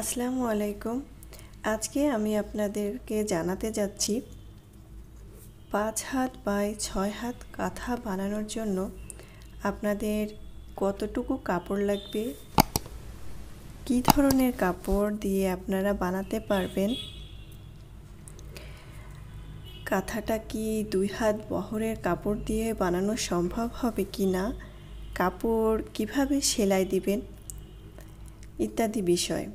আসসালামু আলাইকুম আজকে আমি আপনাদেরকে জানাতে যাচ্ছি পাঁচ হাত বাই ছয় হাত কাঁথা বানানোর জন্য আপনাদের কতটুকু কাপড় লাগবে কি ধরনের কাপড় দিয়ে আপনারা বানাতে পারবেন কাঁথাটা কি দুই হাত বহরের কাপড় দিয়ে বানানো সম্ভব হবে কি না কাপড় কিভাবে সেলাই দিবেন ইত্যাদি বিষয়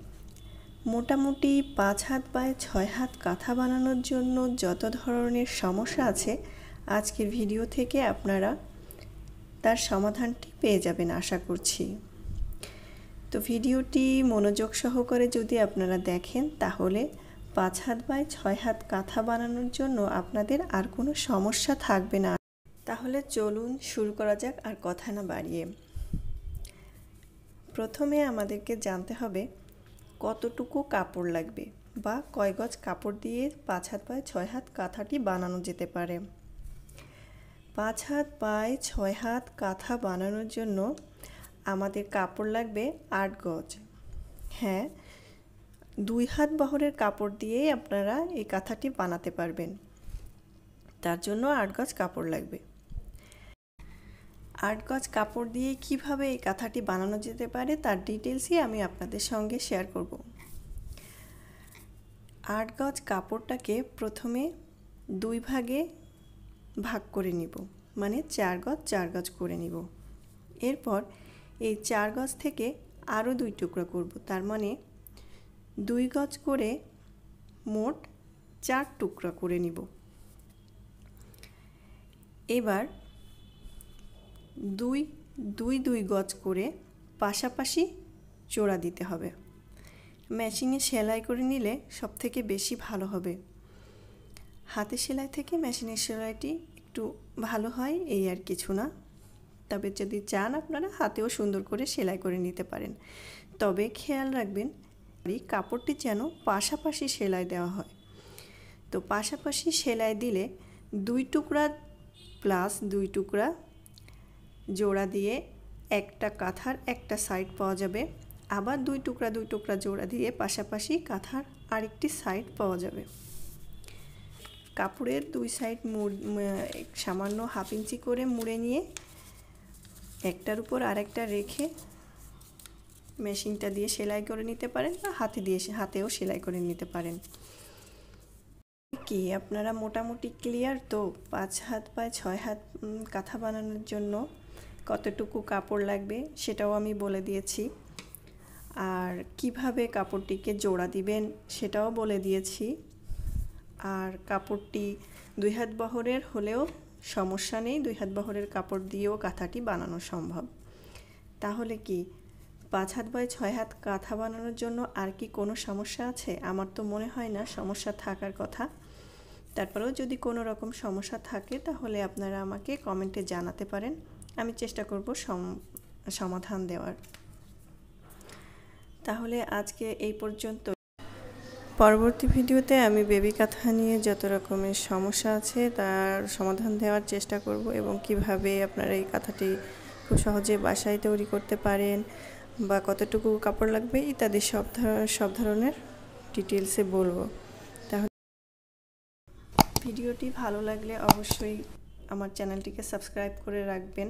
মোটামুটি পাঁচ হাত বাই ছয় হাত কাঁথা বানানোর জন্য যত ধরনের সমস্যা আছে আজকের ভিডিও থেকে আপনারা তার সমাধানটি পেয়ে যাবেন আশা করছি তো ভিডিওটি মনোযোগ সহকারে যদি আপনারা দেখেন তাহলে পাঁচ হাত বাই ছয় হাত কাঁথা বানানোর জন্য আপনাদের আর কোনো সমস্যা থাকবে না তাহলে চলুন শুরু করা যাক আর কথা না বাড়িয়ে প্রথমে আমাদেরকে জানতে হবে কতটুকু কাপড় লাগবে বা কয় গজ কাপড় দিয়ে পাঁচ হাত পায়ে ছয় হাত কাঁথাটি বানানো যেতে পারে পাঁচ হাত পায়ে ছয় হাত কাঁথা বানানোর জন্য আমাদের কাপড় লাগবে আট গজ হ্যাঁ দুই হাত বহরের কাপড় দিয়েই আপনারা এই কাঁথাটি বানাতে পারবেন তার জন্য আট গজ কাপড় লাগবে আট গজ কাপড় দিয়ে কিভাবে এই কাঁথাটি বানানো যেতে পারে তার ডিটেলসই আমি আপনাদের সঙ্গে শেয়ার করব আট গজ কাপড়টাকে প্রথমে দুই ভাগে ভাগ করে নিব মানে চার গজ চার গজ করে নিব এরপর এই চার গজ থেকে আরও দুই টুকরো করব তার মানে দুই গজ করে মোট চার টুকরা করে নিব এবার দুই দুই দুই গজ করে পাশাপাশি চোড়া দিতে হবে মেশিনে সেলাই করে নিলে সব থেকে বেশি ভালো হবে হাতে সেলাই থেকে মেশিনের সেলাইটি একটু ভালো হয় এই আর কিছু না তবে যদি চান আপনারা হাতেও সুন্দর করে সেলাই করে নিতে পারেন তবে খেয়াল রাখবেন এই কাপড়টি যেন পাশাপাশি সেলাই দেওয়া হয় তো পাশাপাশি সেলাই দিলে দুই টুকরা প্লাস দুই টুকরা জোড়া দিয়ে একটা কাঁথার একটা সাইড পাওয়া যাবে আবার দুই টুকরা দুই টুকরা জোড়া দিয়ে পাশাপাশি কাঁথার আরেকটি সাইড পাওয়া যাবে কাপড়ের দুই সাইড মুড় সামান্য হাফ ইঞ্চি করে মুড়ে নিয়ে একটার উপর আরেকটা রেখে মেশিনটা দিয়ে সেলাই করে নিতে পারেন বা হাতে দিয়ে হাতেও সেলাই করে নিতে পারেন কি আপনারা মোটামুটি ক্লিয়ার তো পাঁচ হাত বা ছয় হাত কাঁথা বানানোর জন্য কতটুকু কাপড় লাগবে সেটাও আমি বলে দিয়েছি আর কিভাবে কাপড়টিকে জোড়া দিবেন সেটাও বলে দিয়েছি আর কাপড়টি দুই হাত বহরের হলেও সমস্যা নেই দুই হাত বহরের কাপড় দিয়েও কাঁথাটি বানানো সম্ভব তাহলে কি পাঁচ হাত বয় ছয় হাত কাঁথা বানানোর জন্য আর কি কোনো সমস্যা আছে আমার তো মনে হয় না সমস্যা থাকার কথা তারপরেও যদি কোনো রকম সমস্যা থাকে তাহলে আপনারা আমাকে কমেন্টে জানাতে পারেন আমি চেষ্টা করব সমাধান দেওয়ার তাহলে আজকে এই পর্যন্ত পরবর্তী ভিডিওতে আমি বেবি কাঁথা নিয়ে যত রকমের সমস্যা আছে তার সমাধান দেওয়ার চেষ্টা করব এবং কিভাবে আপনারা এই কাঁথাটি খুব সহজে বাসায় তৈরি করতে পারেন বা কতটুকু কাপড় লাগবে ইত্যাদি সব সব ধরনের ডিটেলসে বলবো তাহলে ভিডিওটি ভালো লাগলে অবশ্যই আমার চ্যানেলটিকে সাবস্ক্রাইব করে রাখবেন